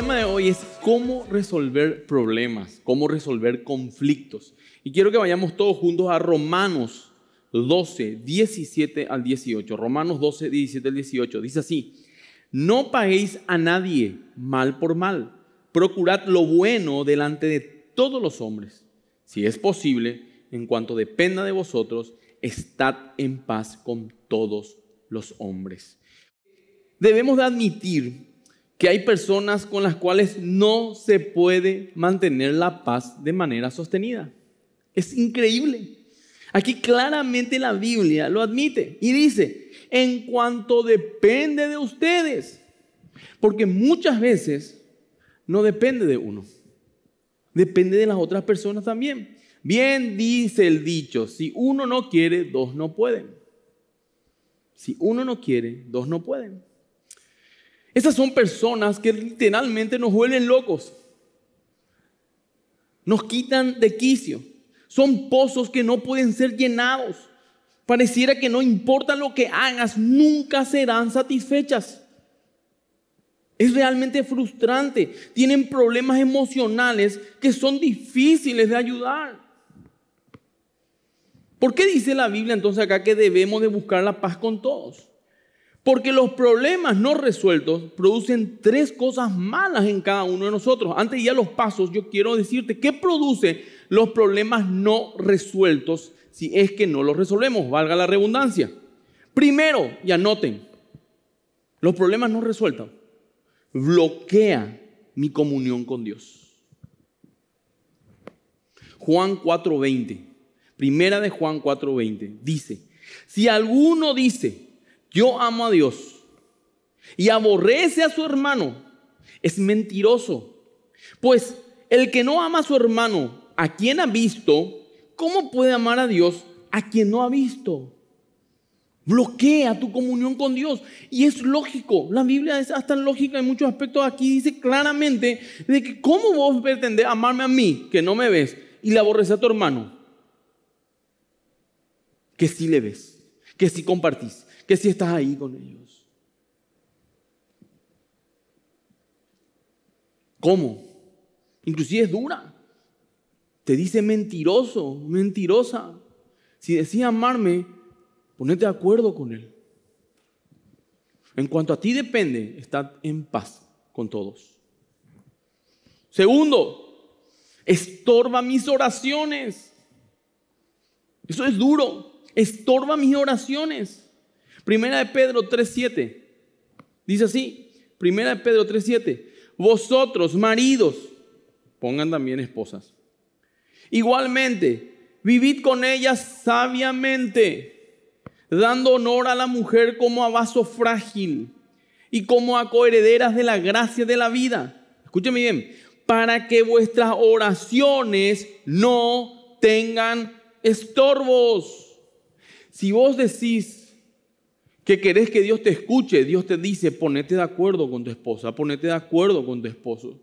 tema de hoy es cómo resolver problemas, cómo resolver conflictos. Y quiero que vayamos todos juntos a Romanos 12, 17 al 18. Romanos 12, 17 al 18. Dice así, no paguéis a nadie mal por mal. Procurad lo bueno delante de todos los hombres. Si es posible, en cuanto dependa de vosotros, estad en paz con todos los hombres. Debemos de admitir que hay personas con las cuales no se puede mantener la paz de manera sostenida. Es increíble. Aquí claramente la Biblia lo admite y dice, en cuanto depende de ustedes, porque muchas veces no depende de uno, depende de las otras personas también. Bien dice el dicho, si uno no quiere, dos no pueden. Si uno no quiere, dos no pueden. Esas son personas que literalmente nos vuelven locos. Nos quitan de quicio. Son pozos que no pueden ser llenados. Pareciera que no importa lo que hagas, nunca serán satisfechas. Es realmente frustrante. Tienen problemas emocionales que son difíciles de ayudar. ¿Por qué dice la Biblia entonces acá que debemos de buscar la paz con todos? Porque los problemas no resueltos producen tres cosas malas en cada uno de nosotros. Antes ya los pasos, yo quiero decirte qué produce los problemas no resueltos si es que no los resolvemos, valga la redundancia. Primero, y anoten, los problemas no resueltos bloquean mi comunión con Dios. Juan 4:20, primera de Juan 4:20, dice, si alguno dice, yo amo a Dios y aborrece a su hermano, es mentiroso. Pues el que no ama a su hermano, a quien ha visto, ¿cómo puede amar a Dios a quien no ha visto? Bloquea tu comunión con Dios. Y es lógico, la Biblia es hasta lógica en muchos aspectos. Aquí dice claramente de que cómo vos pretendés amarme a mí, que no me ves, y le aborrece a tu hermano, que sí le ves, que sí compartís que si estás ahí con ellos. ¿Cómo? Inclusive es dura. Te dice mentiroso, mentirosa. Si decís amarme, ponete de acuerdo con él. En cuanto a ti depende, Estás en paz con todos. Segundo, estorba mis oraciones. Eso es duro. Estorba mis oraciones. Primera de Pedro 3.7. Dice así, Primera de Pedro 3.7. Vosotros, maridos, pongan también esposas. Igualmente, vivid con ellas sabiamente, dando honor a la mujer como a vaso frágil y como a coherederas de la gracia de la vida. Escúcheme bien, para que vuestras oraciones no tengan estorbos. Si vos decís, que querés que Dios te escuche, Dios te dice, ponete de acuerdo con tu esposa, ponete de acuerdo con tu esposo.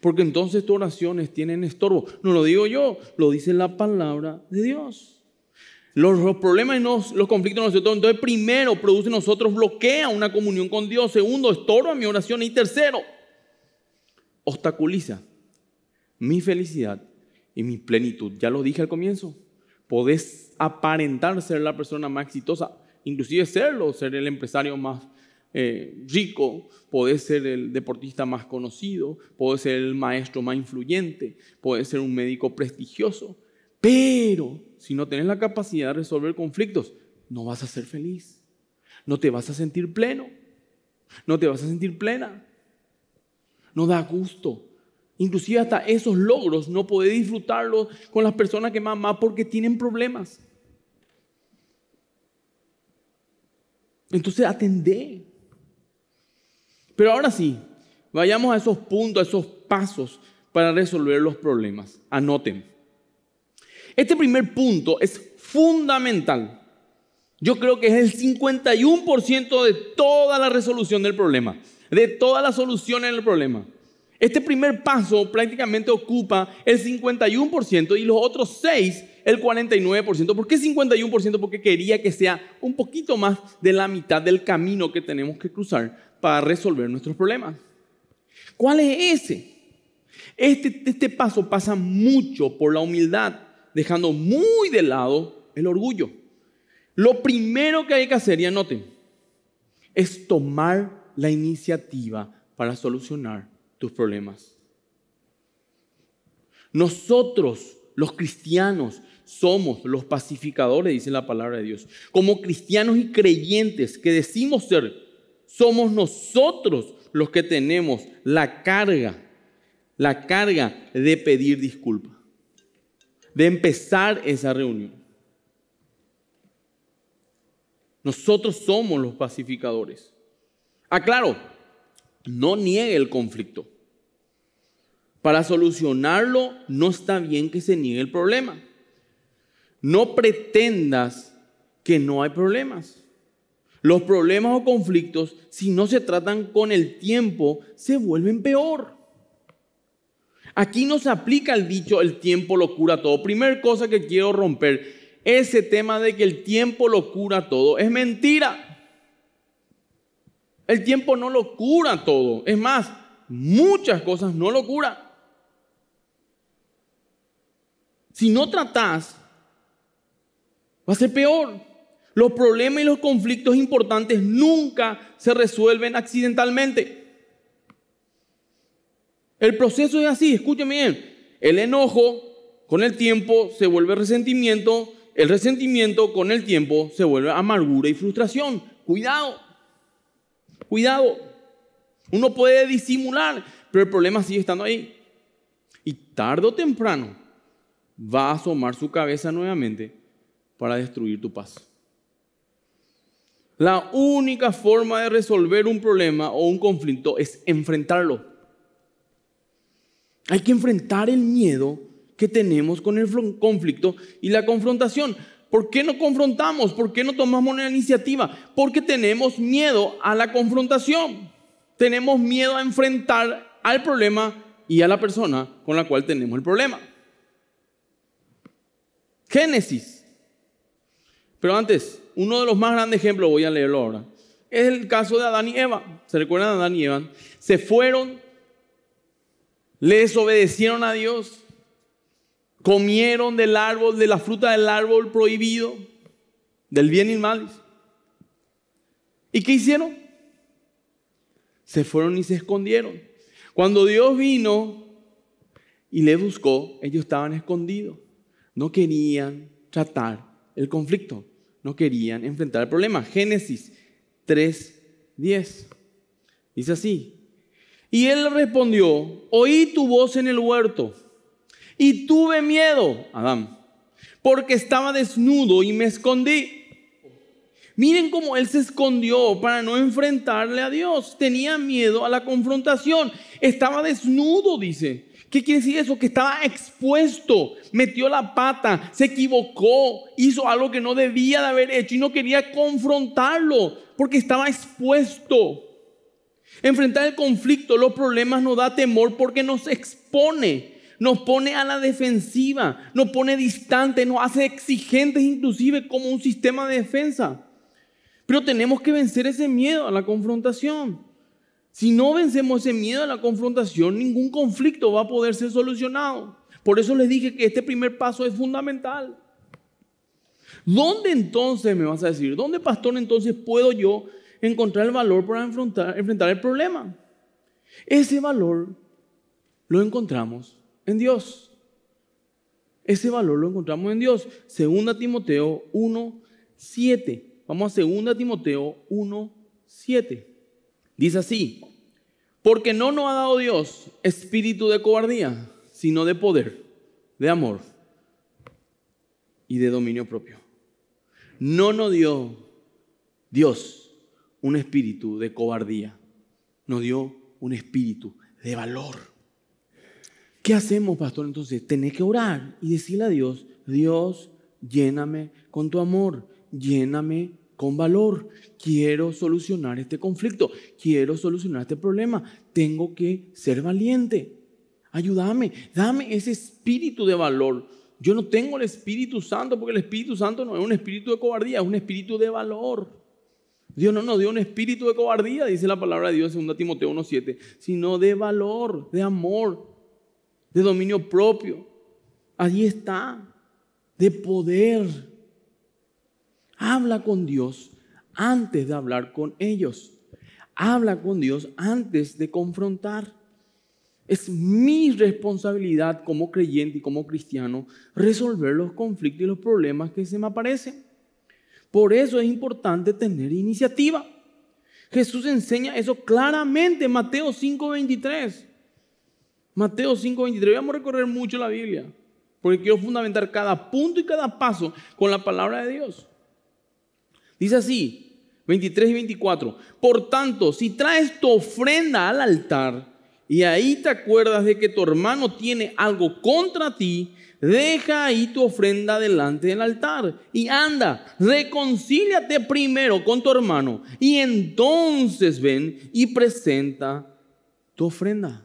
Porque entonces tus oraciones tienen estorbo. No lo digo yo, lo dice la palabra de Dios. Los, problemas y los, conflictos nosotros, entonces primero produce nosotros bloquea una comunión con Dios, segundo estorba mi oración y tercero obstaculiza mi felicidad y mi plenitud. Ya lo dije al comienzo, podés aparentar ser la persona más exitosa, inclusive serlo, ser el empresario más eh, rico, podés ser el deportista más conocido, puede ser el maestro más influyente, puede ser un médico prestigioso, pero si no tienes la capacidad de resolver conflictos, no vas a ser feliz, no te vas a sentir pleno, no te vas a sentir plena, no da gusto. Inclusive hasta esos logros no podés disfrutarlos con las personas que más porque tienen problemas. Entonces atendé. Pero ahora sí, vayamos a esos puntos, a esos pasos para resolver los problemas. Anoten. Este primer punto es fundamental. Yo creo que es el 51% de toda la resolución del problema, de toda la solución del problema. Este primer paso prácticamente ocupa el 51% y los otros 6 el 49%. ¿Por qué 51%? Porque quería que sea un poquito más de la mitad del camino que tenemos que cruzar para resolver nuestros problemas. ¿Cuál es ese? Este, este paso pasa mucho por la humildad, dejando muy de lado el orgullo. Lo primero que hay que hacer, y anoten, es tomar la iniciativa para solucionar problemas. Nosotros, los cristianos, somos los pacificadores, dice la palabra de Dios. Como cristianos y creyentes que decimos ser, somos nosotros los que tenemos la carga, la carga de pedir disculpas, de empezar esa reunión. Nosotros somos los pacificadores. Aclaro, ah, no niegue el conflicto. Para solucionarlo no está bien que se niegue el problema. No pretendas que no hay problemas. Los problemas o conflictos, si no se tratan con el tiempo, se vuelven peor. Aquí nos aplica el dicho, el tiempo lo cura todo. Primer cosa que quiero romper, ese tema de que el tiempo lo cura todo es mentira. El tiempo no lo cura todo. Es más, muchas cosas no lo cura. Si no tratás, va a ser peor. Los problemas y los conflictos importantes nunca se resuelven accidentalmente. El proceso es así, escúcheme bien. El enojo con el tiempo se vuelve resentimiento, el resentimiento con el tiempo se vuelve amargura y frustración. Cuidado, cuidado. Uno puede disimular, pero el problema sigue estando ahí. Y tarde o temprano va a asomar su cabeza nuevamente para destruir tu paz. La única forma de resolver un problema o un conflicto es enfrentarlo. Hay que enfrentar el miedo que tenemos con el conflicto y la confrontación. ¿Por qué no confrontamos? ¿Por qué no tomamos una iniciativa? Porque tenemos miedo a la confrontación. Tenemos miedo a enfrentar al problema y a la persona con la cual tenemos el problema. Génesis. Pero antes, uno de los más grandes ejemplos, voy a leerlo ahora, es el caso de Adán y Eva. ¿Se recuerdan a Adán y Eva? Se fueron, les obedecieron a Dios, comieron del árbol, de la fruta del árbol prohibido, del bien y mal. ¿Y qué hicieron? Se fueron y se escondieron. Cuando Dios vino y le buscó, ellos estaban escondidos no querían tratar el conflicto, no querían enfrentar el problema. Génesis 3:10 dice así: Y él respondió: Oí tu voz en el huerto y tuve miedo, Adán, porque estaba desnudo y me escondí. Miren cómo él se escondió para no enfrentarle a Dios. Tenía miedo a la confrontación. Estaba desnudo, dice. ¿Qué quiere decir eso? Que estaba expuesto, metió la pata, se equivocó, hizo algo que no debía de haber hecho y no quería confrontarlo porque estaba expuesto. Enfrentar el conflicto, los problemas nos da temor porque nos expone, nos pone a la defensiva, nos pone distante, nos hace exigentes inclusive como un sistema de defensa. Pero tenemos que vencer ese miedo a la confrontación. Si no vencemos ese miedo a la confrontación, ningún conflicto va a poder ser solucionado. Por eso les dije que este primer paso es fundamental. ¿Dónde entonces, me vas a decir, dónde, pastor, entonces puedo yo encontrar el valor para enfrentar, el problema? Ese valor lo encontramos en Dios. Ese valor lo encontramos en Dios. Segunda Timoteo 1, 7. Vamos a Segunda Timoteo 1, 7. Dice así, porque no nos ha dado Dios espíritu de cobardía, sino de poder, de amor y de dominio propio. No nos dio Dios un espíritu de cobardía, nos dio un espíritu de valor. ¿Qué hacemos, pastor? Entonces, tenés que orar y decirle a Dios, Dios, lléname con tu amor, lléname con valor. Quiero solucionar este conflicto, quiero solucionar este problema. Tengo que ser valiente. Ayúdame, dame ese espíritu de valor. Yo no tengo el Espíritu Santo porque el Espíritu Santo no es un espíritu de cobardía, es un espíritu de valor. Dios no nos dio un espíritu de cobardía, dice la palabra de Dios en 2 Timoteo 1.7, sino de valor, de amor, de dominio propio. Allí está, de poder. Habla con Dios antes de hablar con ellos. Habla con Dios antes de confrontar. Es mi responsabilidad como creyente y como cristiano resolver los conflictos y los problemas que se me aparecen. Por eso es importante tener iniciativa. Jesús enseña eso claramente en Mateo 5:23. Mateo 5:23. Vamos a recorrer mucho la Biblia, porque quiero fundamentar cada punto y cada paso con la palabra de Dios. Dice así, 23 y 24, por tanto, si traes tu ofrenda al altar y ahí te acuerdas de que tu hermano tiene algo contra ti, deja ahí tu ofrenda delante del altar y anda, reconcíliate primero con tu hermano y entonces ven y presenta tu ofrenda.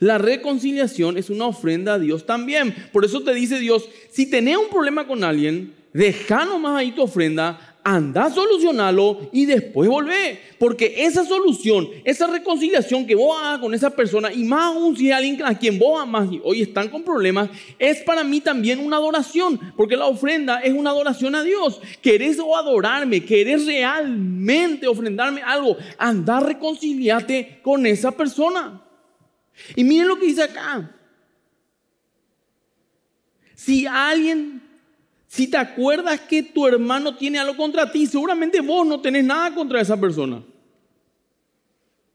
La reconciliación es una ofrenda a Dios también. Por eso te dice Dios, si tenés un problema con alguien, Deja nomás ahí tu ofrenda, anda a solucionarlo y después volvé. Porque esa solución, esa reconciliación que vos hagas con esa persona, y más aún si es alguien a quien vos amas y hoy están con problemas, es para mí también una adoración. Porque la ofrenda es una adoración a Dios. Querés o adorarme, querés realmente ofrendarme algo, anda a reconciliarte con esa persona. Y miren lo que dice acá. Si alguien si te acuerdas que tu hermano tiene algo contra ti, seguramente vos no tenés nada contra esa persona.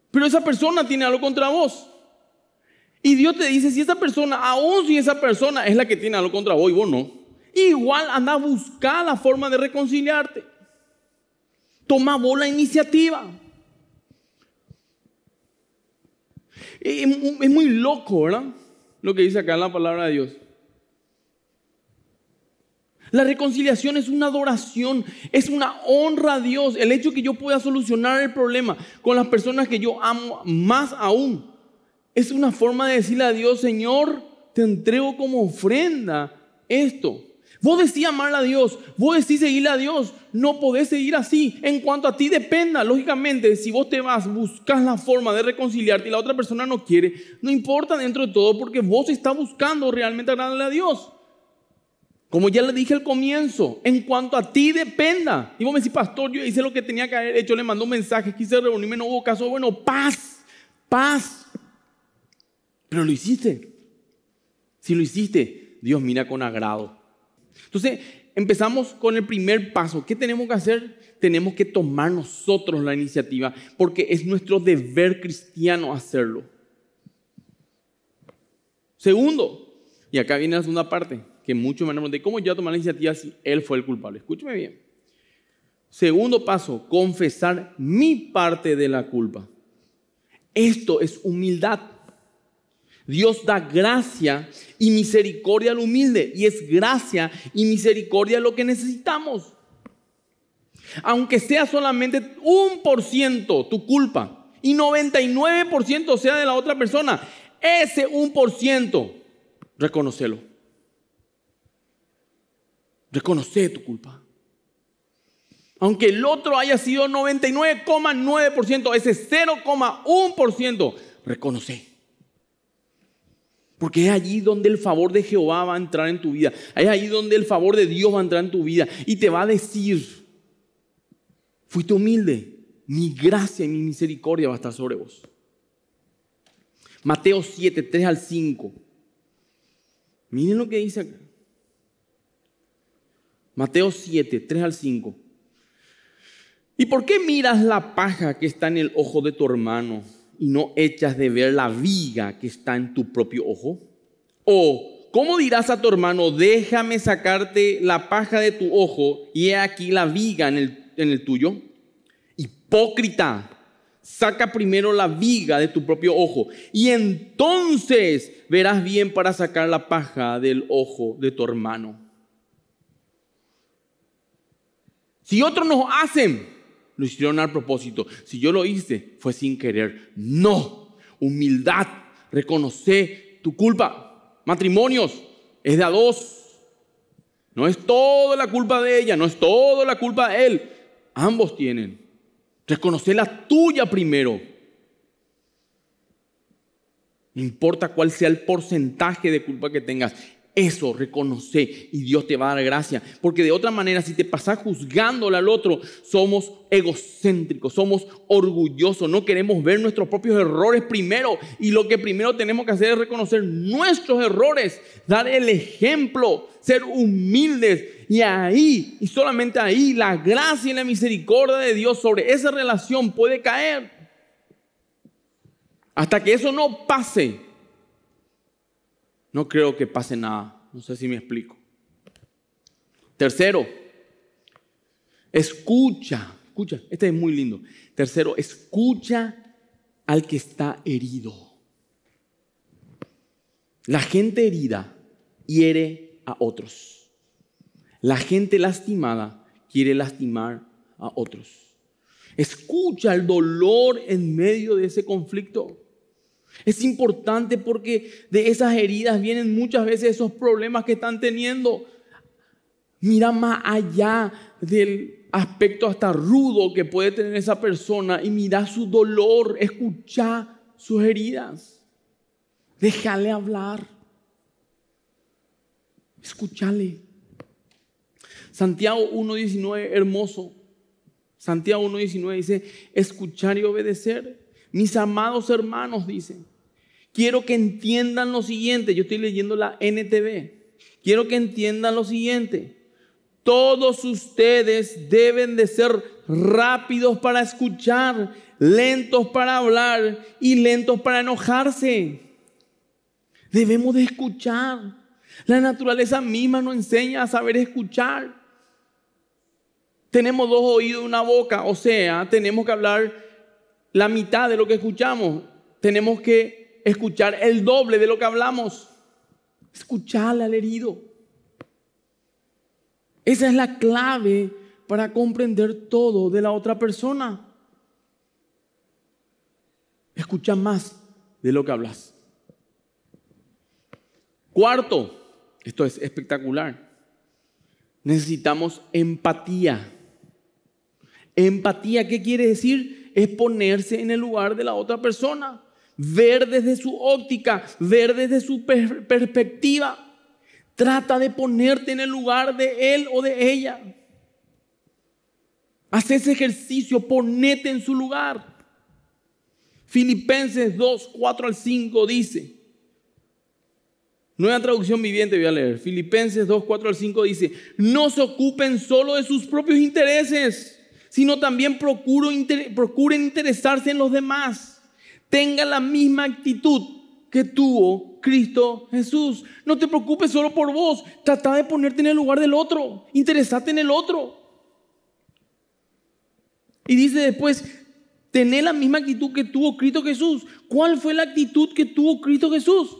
Pero esa persona tiene algo contra vos. Y Dios te dice, si esa persona, aún si esa persona es la que tiene algo contra vos y vos no, igual anda a buscar la forma de reconciliarte. Toma vos la iniciativa. Es muy loco, ¿verdad? Lo que dice acá en la palabra de Dios. La reconciliación es una adoración, es una honra a Dios. El hecho que yo pueda solucionar el problema con las personas que yo amo más aún, es una forma de decirle a Dios, Señor, te entrego como ofrenda esto. Vos decís amar a Dios, vos decís seguirle a Dios, no podés seguir así. En cuanto a ti dependa, lógicamente, si vos te vas, buscas la forma de reconciliarte y la otra persona no quiere, no importa dentro de todo porque vos estás buscando realmente agradarle a Dios. Como ya le dije al comienzo, en cuanto a ti dependa. Y vos me decís, pastor, yo hice lo que tenía que haber hecho, le mandó mensaje, quise reunirme, no hubo caso. Bueno, paz, paz. Pero lo hiciste. Si lo hiciste, Dios mira con agrado. Entonces, empezamos con el primer paso. ¿Qué tenemos que hacer? Tenemos que tomar nosotros la iniciativa, porque es nuestro deber cristiano hacerlo. Segundo, y acá viene la segunda parte que muchos me han preguntado, ¿cómo yo tomar la iniciativa si él fue el culpable? Escúcheme bien. Segundo paso, confesar mi parte de la culpa. Esto es humildad. Dios da gracia y misericordia al humilde y es gracia y misericordia lo que necesitamos. Aunque sea solamente un por ciento tu culpa y 99% sea de la otra persona, ese un por ciento, reconocelo. Reconoce tu culpa. Aunque el otro haya sido 99,9%, ese 0,1%, reconoce. Porque es allí donde el favor de Jehová va a entrar en tu vida. Es allí donde el favor de Dios va a entrar en tu vida. Y te va a decir, fuiste humilde, mi gracia y mi misericordia va a estar sobre vos. Mateo 7, 3 al 5. Miren lo que dice acá. Mateo 7, 3 al 5. ¿Y por qué miras la paja que está en el ojo de tu hermano y no echas de ver la viga que está en tu propio ojo? ¿O cómo dirás a tu hermano, déjame sacarte la paja de tu ojo y he aquí la viga en el, en el tuyo? Hipócrita, saca primero la viga de tu propio ojo y entonces verás bien para sacar la paja del ojo de tu hermano. Si otros nos hacen, lo hicieron al propósito. Si yo lo hice, fue sin querer. No. Humildad. Reconoce tu culpa. Matrimonios. Es de a dos. No es toda la culpa de ella, no es toda la culpa de él. Ambos tienen. Reconoce la tuya primero. No importa cuál sea el porcentaje de culpa que tengas. Eso reconoce y Dios te va a dar gracia. Porque de otra manera, si te pasas juzgándole al otro, somos egocéntricos, somos orgullosos, no queremos ver nuestros propios errores primero. Y lo que primero tenemos que hacer es reconocer nuestros errores, dar el ejemplo, ser humildes. Y ahí, y solamente ahí, la gracia y la misericordia de Dios sobre esa relación puede caer. Hasta que eso no pase, no creo que pase nada. No sé si me explico. Tercero, escucha, escucha, este es muy lindo. Tercero, escucha al que está herido. La gente herida hiere a otros. La gente lastimada quiere lastimar a otros. Escucha el dolor en medio de ese conflicto. Es importante porque de esas heridas vienen muchas veces esos problemas que están teniendo. Mira más allá del aspecto hasta rudo que puede tener esa persona y mira su dolor, escucha sus heridas. Déjale hablar. Escúchale. Santiago 1.19, hermoso. Santiago 1.19 dice, escuchar y obedecer mis amados hermanos, dice, quiero que entiendan lo siguiente. Yo estoy leyendo la NTV. Quiero que entiendan lo siguiente. Todos ustedes deben de ser rápidos para escuchar, lentos para hablar y lentos para enojarse. Debemos de escuchar. La naturaleza misma nos enseña a saber escuchar. Tenemos dos oídos y una boca, o sea, tenemos que hablar la mitad de lo que escuchamos. Tenemos que escuchar el doble de lo que hablamos. Escuchar al herido. Esa es la clave para comprender todo de la otra persona. Escucha más de lo que hablas. Cuarto, esto es espectacular. Necesitamos empatía. Empatía, ¿qué quiere decir? es ponerse en el lugar de la otra persona, ver desde su óptica, ver desde su perspectiva. Trata de ponerte en el lugar de él o de ella. Haz ese ejercicio, ponete en su lugar. Filipenses 2, 4 al 5 dice, nueva traducción viviente voy a leer, Filipenses 2, 4 al 5 dice, no se ocupen solo de sus propios intereses sino también procuro interesarse en los demás. Tenga la misma actitud que tuvo Cristo Jesús. No te preocupes solo por vos. Trata de ponerte en el lugar del otro. Interesate en el otro. Y dice después, tené la misma actitud que tuvo Cristo Jesús. ¿Cuál fue la actitud que tuvo Cristo Jesús?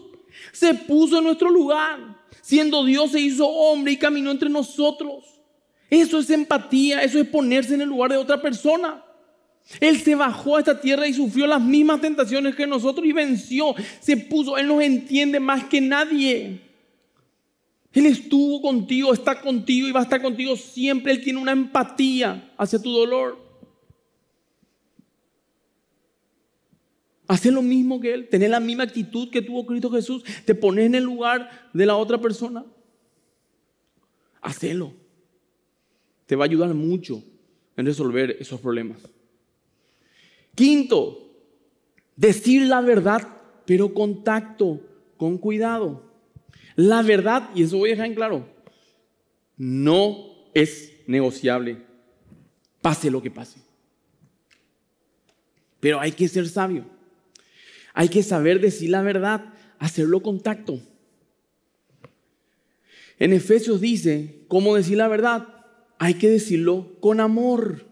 Se puso en nuestro lugar. Siendo Dios se hizo hombre y caminó entre nosotros. Eso es empatía, eso es ponerse en el lugar de otra persona. Él se bajó a esta tierra y sufrió las mismas tentaciones que nosotros y venció. Se puso, Él nos entiende más que nadie. Él estuvo contigo, está contigo y va a estar contigo siempre. Él tiene una empatía hacia tu dolor. Hacer lo mismo que Él, tener la misma actitud que tuvo Cristo Jesús. Te pones en el lugar de la otra persona. Hacelo te va a ayudar mucho en resolver esos problemas. Quinto, decir la verdad, pero con tacto, con cuidado. La verdad, y eso voy a dejar en claro, no es negociable, pase lo que pase. Pero hay que ser sabio. Hay que saber decir la verdad, hacerlo con tacto. En Efesios dice, ¿cómo decir la verdad? hay que decirlo con amor.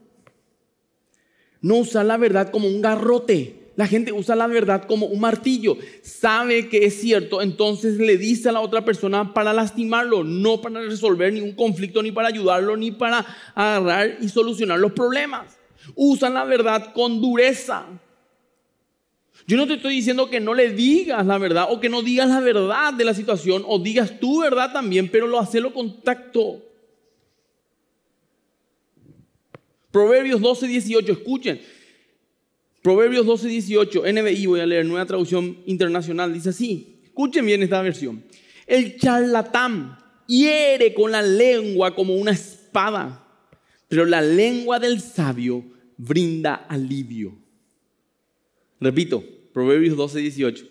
No usar la verdad como un garrote. La gente usa la verdad como un martillo. Sabe que es cierto, entonces le dice a la otra persona para lastimarlo, no para resolver ningún conflicto, ni para ayudarlo, ni para agarrar y solucionar los problemas. Usan la verdad con dureza. Yo no te estoy diciendo que no le digas la verdad o que no digas la verdad de la situación o digas tu verdad también, pero lo hace con tacto. Proverbios 12, 18, escuchen. Proverbios 12, 18, NBI voy a leer, nueva traducción internacional, dice así. Escuchen bien esta versión. El charlatán hiere con la lengua como una espada, pero la lengua del sabio brinda alivio. Repito, Proverbios 12, 18.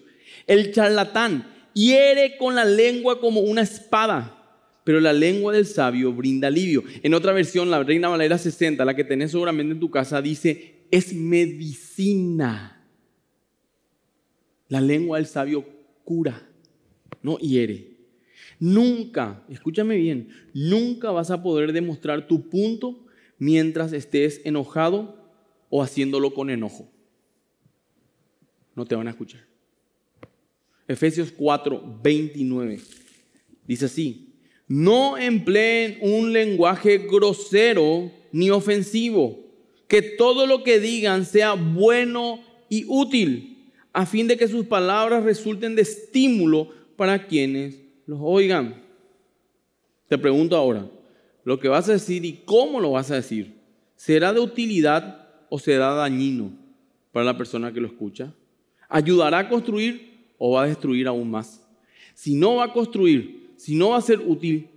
El charlatán hiere con la lengua como una espada, pero la lengua del sabio brinda alivio. En otra versión, la Reina Valera 60, la que tenés seguramente en tu casa, dice, es medicina. La lengua del sabio cura, no hiere. Nunca, escúchame bien, nunca vas a poder demostrar tu punto mientras estés enojado o haciéndolo con enojo. No te van a escuchar. Efesios 4, 29. Dice así, no empleen un lenguaje grosero ni ofensivo, que todo lo que digan sea bueno y útil, a fin de que sus palabras resulten de estímulo para quienes los oigan. Te pregunto ahora, lo que vas a decir y cómo lo vas a decir, ¿será de utilidad o será dañino para la persona que lo escucha? ¿Ayudará a construir o va a destruir aún más? Si no va a construir, si no va a ser útil,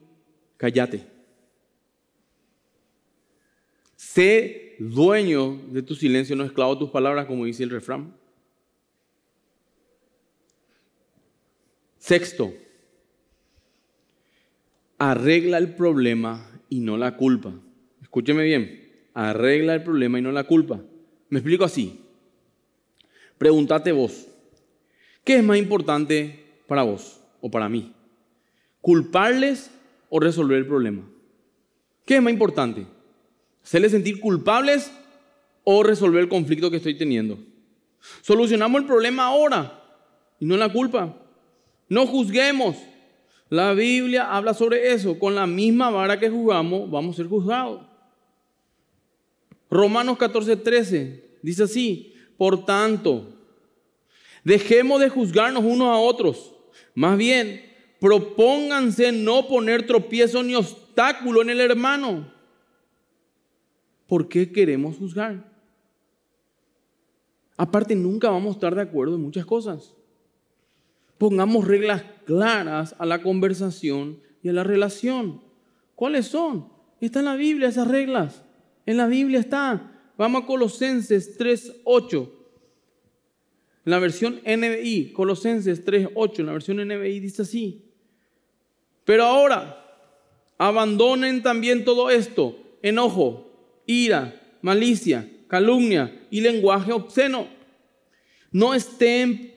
cállate. Sé dueño de tu silencio, no esclavo tus palabras, como dice el refrán. Sexto, arregla el problema y no la culpa. Escúcheme bien, arregla el problema y no la culpa. Me explico así. Pregúntate vos, ¿qué es más importante para vos o para mí? culparles o resolver el problema. ¿Qué es más importante? ¿Hacerles sentir culpables o resolver el conflicto que estoy teniendo? Solucionamos el problema ahora y no la culpa. No juzguemos. La Biblia habla sobre eso. Con la misma vara que juzgamos, vamos a ser juzgados. Romanos 14:13 dice así, por tanto, dejemos de juzgarnos unos a otros. Más bien, propónganse no poner tropiezo ni obstáculo en el hermano. ¿Por qué queremos juzgar? Aparte, nunca vamos a estar de acuerdo en muchas cosas. Pongamos reglas claras a la conversación y a la relación. ¿Cuáles son? Está en la Biblia esas reglas. En la Biblia está. Vamos a Colosenses 3.8. En la versión NBI, Colosenses 3.8, en la versión NBI dice así. Pero ahora, abandonen también todo esto, enojo, ira, malicia, calumnia y lenguaje obsceno. No estén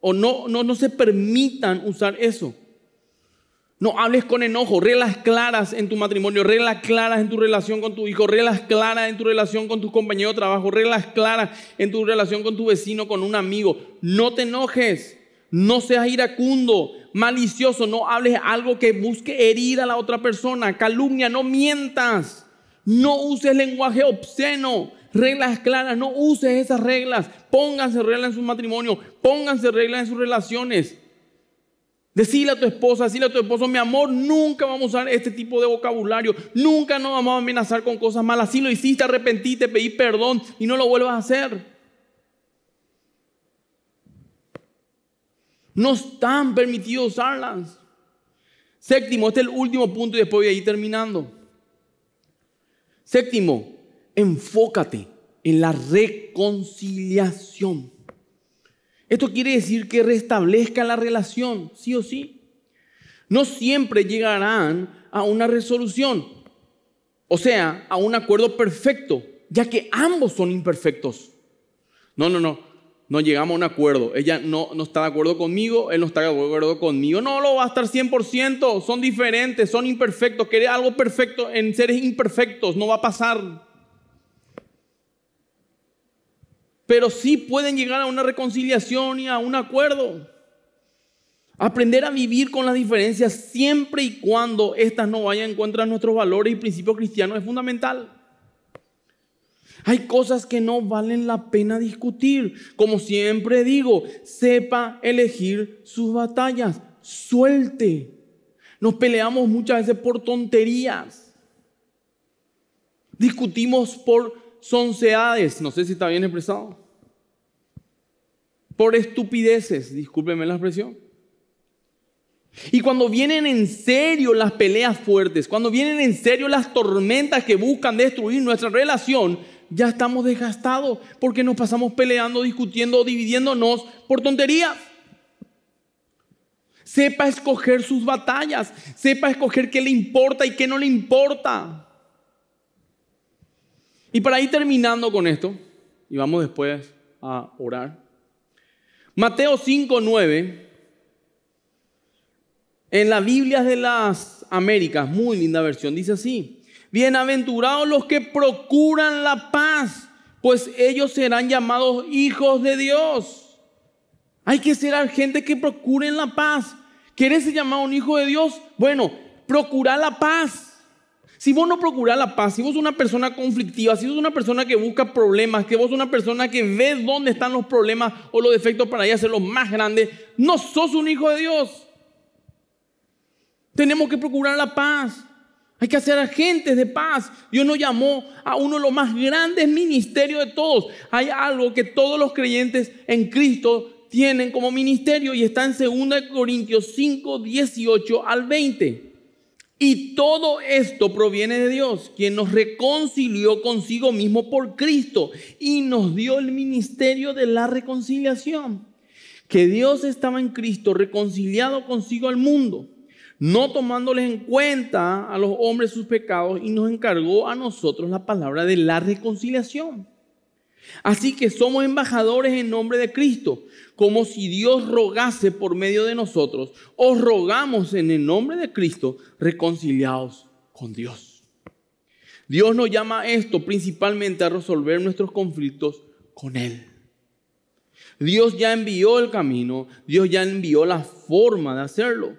o no, no, se permitan usar eso. No hables con enojo, reglas claras en tu matrimonio, reglas claras en tu relación con tu hijo, reglas claras en tu relación con tus compañero de trabajo, reglas claras en tu relación con tu vecino, con un amigo. No te enojes. No seas iracundo, malicioso, no hables algo que busque herir a la otra persona, calumnia, no mientas, no uses lenguaje obsceno, reglas claras, no uses esas reglas, pónganse reglas en su matrimonio, pónganse reglas en sus relaciones. Decirle a tu esposa, decirle a tu esposo, mi amor, nunca vamos a usar este tipo de vocabulario, nunca nos vamos a amenazar con cosas malas. Si lo hiciste, arrepentí, te pedí perdón y no lo vuelvas a hacer. No están permitidos usarlas. Séptimo, este es el último punto y después voy a ir terminando. Séptimo, enfócate en la reconciliación. Esto quiere decir que restablezca la relación, sí o sí. No siempre llegarán a una resolución, o sea, a un acuerdo perfecto, ya que ambos son imperfectos. No, no, no no llegamos a un acuerdo. Ella no, no está de acuerdo conmigo, él no está de acuerdo conmigo. No lo va a estar 100%, son diferentes, son imperfectos. Querer algo perfecto en seres imperfectos no va a pasar. Pero sí pueden llegar a una reconciliación y a un acuerdo. Aprender a vivir con las diferencias siempre y cuando estas no vayan en contra de nuestros valores y principios cristianos es fundamental. Hay cosas que no valen la pena discutir. Como siempre digo, sepa elegir sus batallas, suelte. Nos peleamos muchas veces por tonterías. Discutimos por soncedades. no sé si está bien expresado. Por estupideces, discúlpenme la expresión. Y cuando vienen en serio las peleas fuertes, cuando vienen en serio las tormentas que buscan destruir nuestra relación, ya estamos desgastados porque nos pasamos peleando, discutiendo, dividiéndonos por tonterías. Sepa escoger sus batallas, sepa escoger qué le importa y qué no le importa. Y para ir terminando con esto, y vamos después a orar. Mateo 5.9 En la Biblia de las Américas, muy linda versión, dice así. Bienaventurados los que procuran la paz, pues ellos serán llamados hijos de Dios. Hay que ser gente que procure la paz. ¿Quieres ser llamado un hijo de Dios? Bueno, procura la paz. Si vos no procurás la paz, si vos sos una persona conflictiva, si vos sos una persona que busca problemas, que vos sos una persona que ve dónde están los problemas o los defectos para ir hacerlos más grandes, no sos un hijo de Dios. Tenemos que procurar la paz. Hay que hacer agentes de paz. Dios nos llamó a uno de los más grandes ministerios de todos. Hay algo que todos los creyentes en Cristo tienen como ministerio y está en 2 Corintios 5, 18 al 20. Y todo esto proviene de Dios, quien nos reconcilió consigo mismo por Cristo y nos dio el ministerio de la reconciliación. Que Dios estaba en Cristo reconciliado consigo al mundo no tomándoles en cuenta a los hombres sus pecados, y nos encargó a nosotros la palabra de la reconciliación. Así que somos embajadores en nombre de Cristo, como si Dios rogase por medio de nosotros. Os rogamos en el nombre de Cristo, reconciliados con Dios. Dios nos llama a esto principalmente a resolver nuestros conflictos con Él. Dios ya envió el camino, Dios ya envió la forma de hacerlo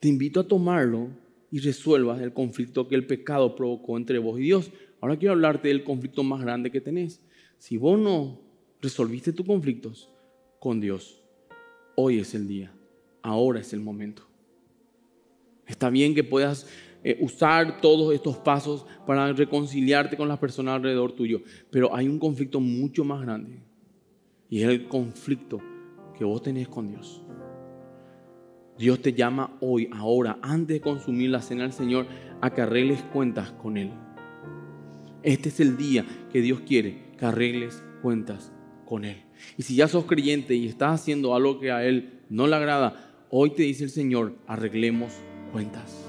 te invito a tomarlo y resuelvas el conflicto que el pecado provocó entre vos y Dios. Ahora quiero hablarte del conflicto más grande que tenés. Si vos no resolviste tus conflictos con Dios, hoy es el día, ahora es el momento. Está bien que puedas eh, usar todos estos pasos para reconciliarte con las personas alrededor tuyo, pero hay un conflicto mucho más grande y es el conflicto que vos tenés con Dios. Dios te llama hoy, ahora, antes de consumir la cena del Señor, a que arregles cuentas con Él. Este es el día que Dios quiere que arregles cuentas con Él. Y si ya sos creyente y estás haciendo algo que a Él no le agrada, hoy te dice el Señor, arreglemos cuentas.